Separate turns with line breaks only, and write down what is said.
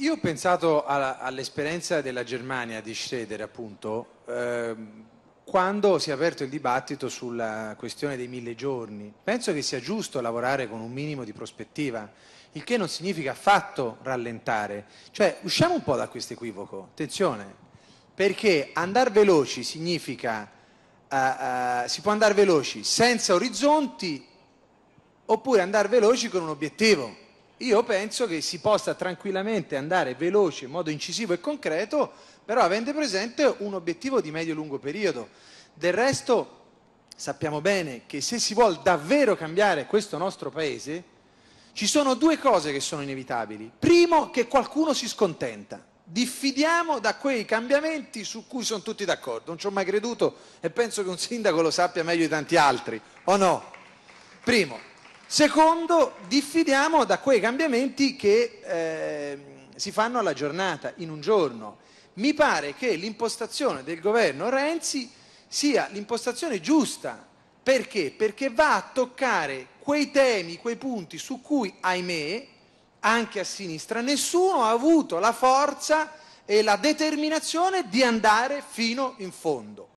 Io ho pensato alla, all'esperienza della Germania di Schröder, appunto, ehm, quando si è aperto il dibattito sulla questione dei mille giorni. Penso che sia giusto lavorare con un minimo di prospettiva, il che non significa affatto rallentare. Cioè, usciamo un po' da questo equivoco, attenzione, perché andare veloci significa, uh, uh, si può andare veloci senza orizzonti oppure andare veloci con un obiettivo. Io penso che si possa tranquillamente andare veloce, in modo incisivo e concreto, però avendo presente un obiettivo di medio-lungo periodo. Del resto sappiamo bene che se si vuole davvero cambiare questo nostro Paese, ci sono due cose che sono inevitabili. Primo, che qualcuno si scontenta. Diffidiamo da quei cambiamenti su cui sono tutti d'accordo. Non ci ho mai creduto e penso che un sindaco lo sappia meglio di tanti altri, o no? Primo. Secondo, diffidiamo da quei cambiamenti che eh, si fanno alla giornata, in un giorno. Mi pare che l'impostazione del governo Renzi sia l'impostazione giusta. Perché? Perché va a toccare quei temi, quei punti su cui, ahimè, anche a sinistra, nessuno ha avuto la forza e la determinazione di andare fino in fondo.